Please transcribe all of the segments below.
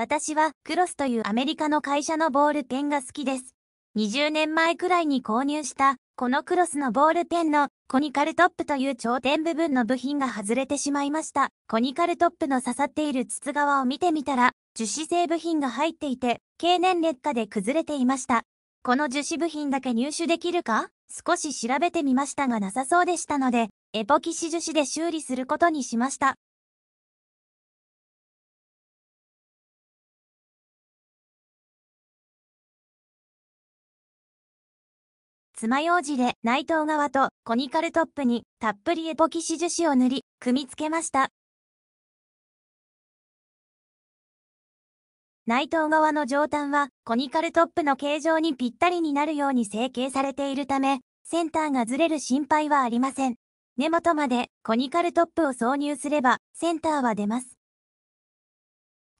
私はクロスというアメリカの会社のボールペンが好きです。20年前くらいに購入した、このクロスのボールペンのコニカルトップという頂点部分の部品が外れてしまいました。コニカルトップの刺さっている筒側を見てみたら、樹脂製部品が入っていて、経年劣化で崩れていました。この樹脂部品だけ入手できるか少し調べてみましたがなさそうでしたので、エポキシ樹脂で修理することにしました。爪楊枝で内藤側とコニカルトップにたっぷりエポキシ樹脂を塗り、組み付けました。内藤側の上端はコニカルトップの形状にぴったりになるように成形されているため、センターがずれる心配はありません。根元までコニカルトップを挿入すればセンターは出ます。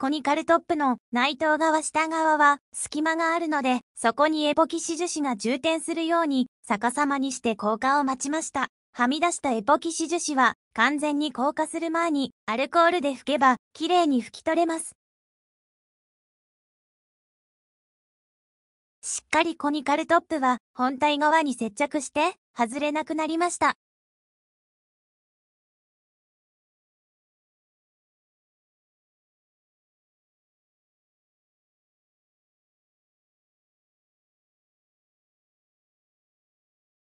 コニカルトップの内藤側下側は隙間があるので、そこにエポキシ樹脂が充填するように逆さまにして硬化を待ちました。はみ出したエポキシ樹脂は完全に硬化する前にアルコールで拭けば綺麗に拭き取れます。しっかりコニカルトップは本体側に接着して外れなくなりました。